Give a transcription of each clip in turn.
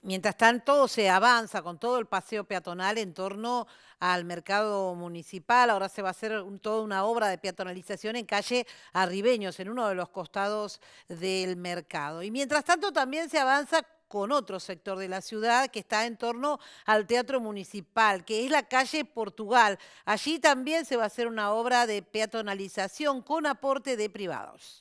Mientras tanto, se avanza con todo el paseo peatonal en torno al mercado municipal. Ahora se va a hacer toda una obra de peatonalización en calle Arribeños, en uno de los costados del mercado. Y mientras tanto, también se avanza con otro sector de la ciudad que está en torno al Teatro Municipal, que es la calle Portugal. Allí también se va a hacer una obra de peatonalización con aporte de privados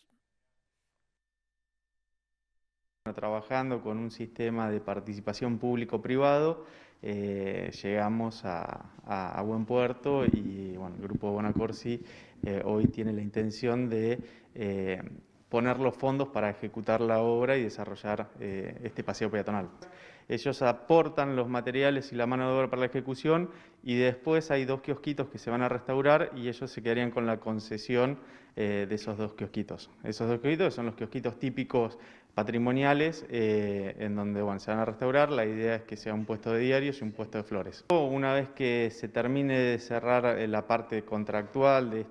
trabajando con un sistema de participación público-privado, eh, llegamos a, buen puerto y el grupo Bonacorsi eh, hoy tiene la intención de eh, poner los fondos para ejecutar la obra y desarrollar este paseo peatonal. Ellos aportan los materiales y la mano de obra para la ejecución y después hay dos kiosquitos que se van a restaurar y ellos se quedarían con la concesión de esos dos kiosquitos. Esos dos kiosquitos son los kiosquitos típicos patrimoniales eh, en donde se van a restaurar. La idea es que sea un puesto de diarios y un puesto de flores. Una vez que se termine de cerrar eh, la parte contractual de,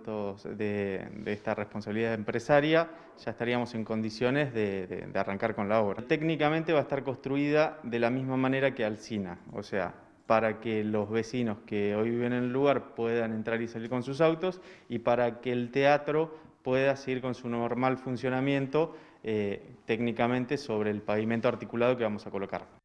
de, esta responsabilidad empresaria, ya estaríamos en condiciones de, arrancar con la obra. Técnicamente va a estar construida de la misma manera que Alcina, o sea, para que los vecinos que hoy viven en el lugar puedan entrar y salir con sus autos y para que el teatro pueda seguir con su normal funcionamiento eh, técnicamente sobre el pavimento articulado que vamos a colocar.